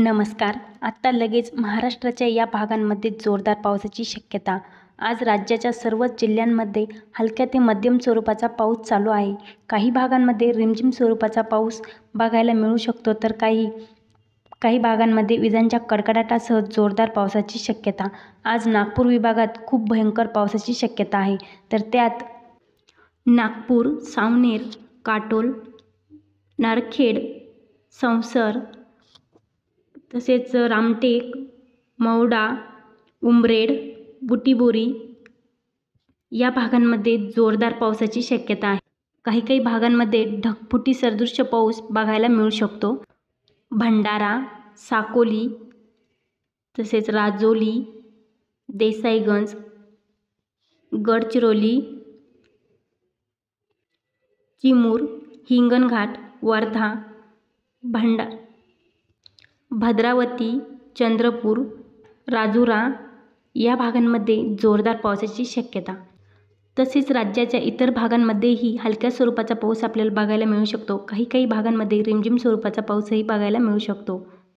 नमस्कार आत्ता लगेच महाराष्ट्राच्या या भागांमध्ये जोरदार पावसाची शक्यता आज राज्याच्या सर्वच जिल्ह्यांमध्ये हलक्या ते मध्यम स्वरूपाचा पाऊस चालू आहे काही भागांमध्ये रिमझिम स्वरूपाचा पाऊस बघायला मिळू शकतो तर काही काही भागांमध्ये विजांच्या कडकडाटासह जोरदार पावसाची शक्यता आज नागपूर विभागात खूप भयंकर पावसाची शक्यता आहे तर त्यात नागपूर सावनेर काटोल नारखेड संसर तसेच रामटेक मौडा उमरेड बुटीबोरी या भागांमध्ये जोरदार पावसाची शक्यता आहे काही काही भागांमध्ये ढगफुटी सदृश्य पाऊस बघायला मिळू शकतो भंडारा साकोली तसेच राजोली देसाईगंज गडचिरोली चिमूर हिंगणघाट वर्धा भांडा भद्रावती चंद्रपूर राजुरा या भागांमध्ये जोरदार पावसाची शक्यता तसेच राज्याच्या इतर भागांमध्येही हलक्या स्वरूपाचा पाऊस आपल्याला बघायला मिळू शकतो काही काही भागांमध्ये रिमझिम स्वरूपाचा पाऊसही बघायला मिळू शकतो